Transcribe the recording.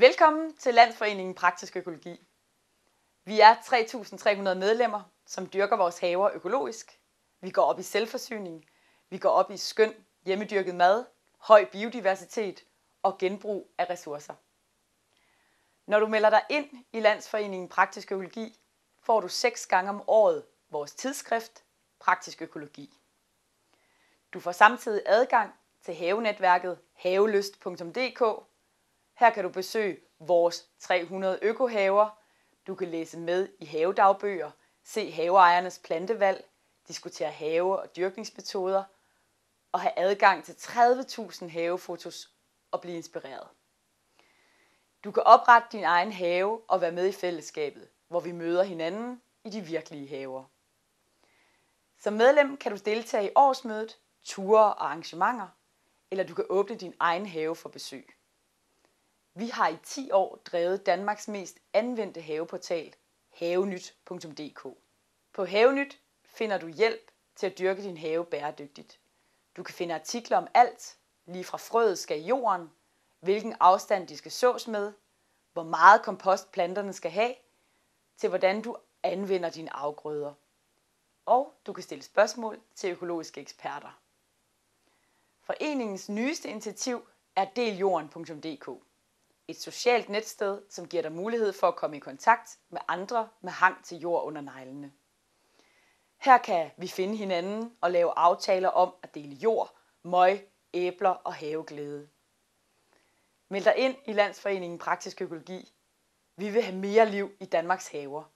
Velkommen til Landsforeningen Praktisk Økologi. Vi er 3.300 medlemmer, som dyrker vores haver økologisk. Vi går op i selvforsyning, vi går op i skøn, hjemmedyrket mad, høj biodiversitet og genbrug af ressourcer. Når du melder dig ind i Landsforeningen Praktisk Økologi, får du seks gange om året vores tidsskrift Praktisk Økologi. Du får samtidig adgang til havenetværket havelyst.dk her kan du besøge vores 300 økohaver, du kan læse med i havedagbøger, se haveejernes plantevalg, diskutere have- og dyrkningsmetoder og have adgang til 30.000 havefotos og blive inspireret. Du kan oprette din egen have og være med i fællesskabet, hvor vi møder hinanden i de virkelige haver. Som medlem kan du deltage i årsmødet, ture og arrangementer, eller du kan åbne din egen have for besøg. Vi har i 10 år drevet Danmarks mest anvendte haveportal, havenyt.dk. På Havenyt finder du hjælp til at dyrke din have bæredygtigt. Du kan finde artikler om alt, lige fra frøet skal i jorden, hvilken afstand de skal sås med, hvor meget kompost planterne skal have, til hvordan du anvender dine afgrøder. Og du kan stille spørgsmål til økologiske eksperter. Foreningens nyeste initiativ er deljorden.dk. Et socialt netsted, som giver dig mulighed for at komme i kontakt med andre med hang til jord under neglene. Her kan vi finde hinanden og lave aftaler om at dele jord, møg, æbler og haveglæde. Meld dig ind i Landsforeningen Praktisk Økologi. Vi vil have mere liv i Danmarks haver.